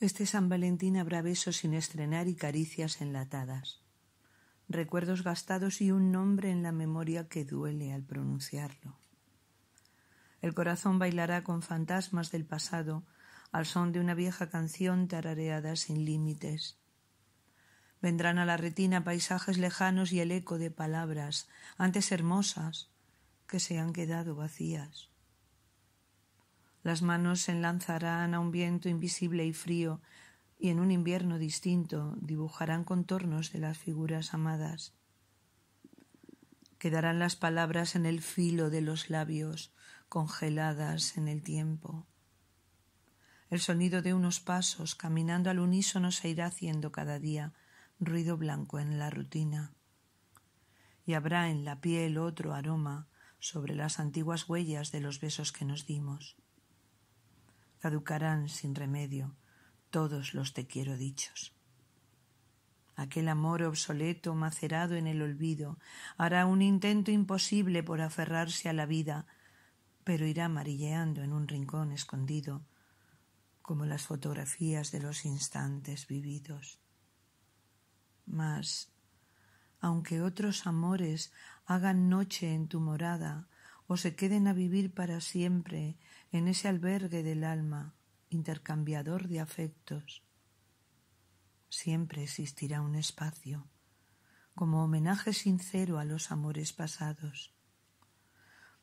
Este San Valentín habrá besos sin estrenar y caricias enlatadas, recuerdos gastados y un nombre en la memoria que duele al pronunciarlo. El corazón bailará con fantasmas del pasado al son de una vieja canción tarareada sin límites. Vendrán a la retina paisajes lejanos y el eco de palabras, antes hermosas, que se han quedado vacías. Las manos se enlanzarán a un viento invisible y frío, y en un invierno distinto dibujarán contornos de las figuras amadas. Quedarán las palabras en el filo de los labios, congeladas en el tiempo. El sonido de unos pasos caminando al unísono se irá haciendo cada día ruido blanco en la rutina. Y habrá en la piel otro aroma sobre las antiguas huellas de los besos que nos dimos caducarán sin remedio todos los te quiero dichos. Aquel amor obsoleto, macerado en el olvido, hará un intento imposible por aferrarse a la vida, pero irá amarilleando en un rincón escondido, como las fotografías de los instantes vividos. Mas, aunque otros amores hagan noche en tu morada, o se queden a vivir para siempre en ese albergue del alma, intercambiador de afectos. Siempre existirá un espacio, como homenaje sincero a los amores pasados.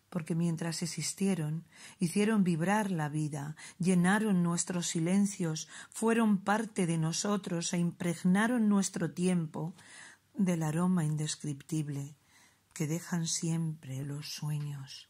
Porque mientras existieron, hicieron vibrar la vida, llenaron nuestros silencios, fueron parte de nosotros e impregnaron nuestro tiempo del aroma indescriptible que dejan siempre los sueños.